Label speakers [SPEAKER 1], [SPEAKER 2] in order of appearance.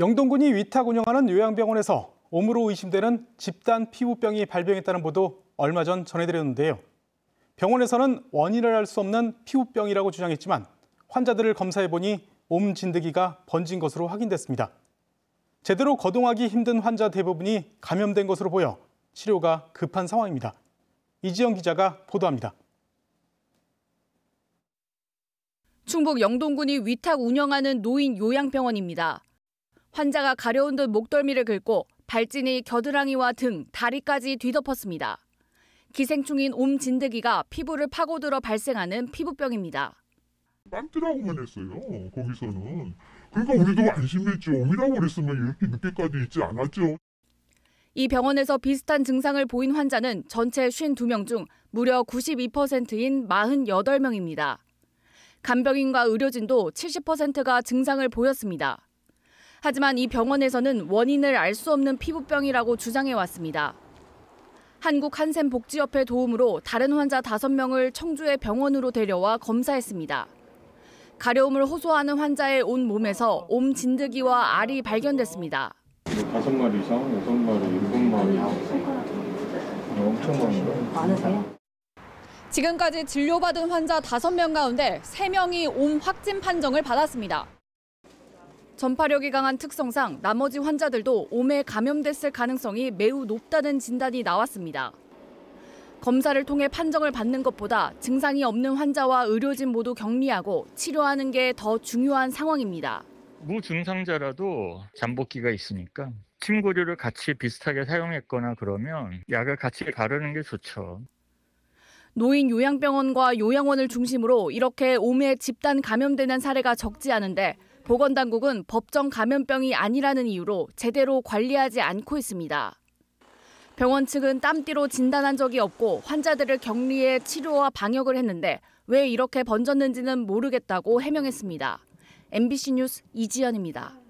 [SPEAKER 1] 영동군이 위탁 운영하는 요양병원에서 옴으로 의심되는 집단 피부병이 발병했다는 보도 얼마 전 전해드렸는데요. 병원에서는 원인을 알 수 없는 피부병이라고 주장했지만 환자들을 검사해보니 옴 진드기가 번진 것으로 확인됐습니다. 제대로 거동하기 힘든 환자 대부분이 감염된 것으로 보여 치료가 급한 상황입니다. 이지영 기자가 보도합니다.
[SPEAKER 2] 충북 영동군이 위탁 운영하는 노인 요양병원입니다. 환자가 가려운 듯 목덜미를 긁고 발진이 겨드랑이와 등, 다리까지 뒤덮었습니다. 기생충인 옴 진드기가 피부를 파고들어 발생하는 피부병입니다.
[SPEAKER 1] 깜뜨라고만 했어요. 거기서는. 그러니까 우리도 안심했죠. 옴이라고 그랬으면 이렇게 늦게까지 있지 않았죠.
[SPEAKER 2] 이 병원에서 비슷한 증상을 보인 환자는 전체 52명 중 무려 92%인 48명입니다. 간병인과 의료진도 70%가 증상을 보였습니다. 하지만 이 병원에서는 원인을 알 수 없는 피부병이라고 주장해 왔습니다. 한국 한센 복지협회 도움으로 다른 환자 5명을 청주의 병원으로 데려와 검사했습니다. 가려움을 호소하는 환자의 온 몸에서 옴 진드기와 알이 발견됐습니다.
[SPEAKER 1] 다섯 마리 이 여섯 마리, 일곱 마리, 네, 엄청 많은 많으세요?
[SPEAKER 2] 지금까지 진료받은 환자 5명 가운데 3명이 옴 확진 판정을 받았습니다. 전파력이 강한 특성상 나머지 환자들도 오에 감염됐을 가능성이 매우 높다는 진단이 나왔습니다. 검사를 통해 판정을 받는 것보다 증상이 없는 환자와 의료진 모두 격리하고 치료하는 게 더 중요한 상황입니다.
[SPEAKER 1] 무증상자라도 잠복기가 있으니까 침구류를 같이 비슷하게 사용했거나 그러면 약을 같이 바르는 게 좋죠.
[SPEAKER 2] 노인 요양병원과 요양원을 중심으로 이렇게 오메 집단 감염되는 사례가 적지 않은데 보건당국은 법정 감염병이 아니라는 이유로 제대로 관리하지 않고 있습니다. 병원 측은 땀띠로 진단한 적이 없고 환자들을 격리해 치료와 방역을 했는데 왜 이렇게 번졌는지는 모르겠다고 해명했습니다. MBC 뉴스 이지연입니다.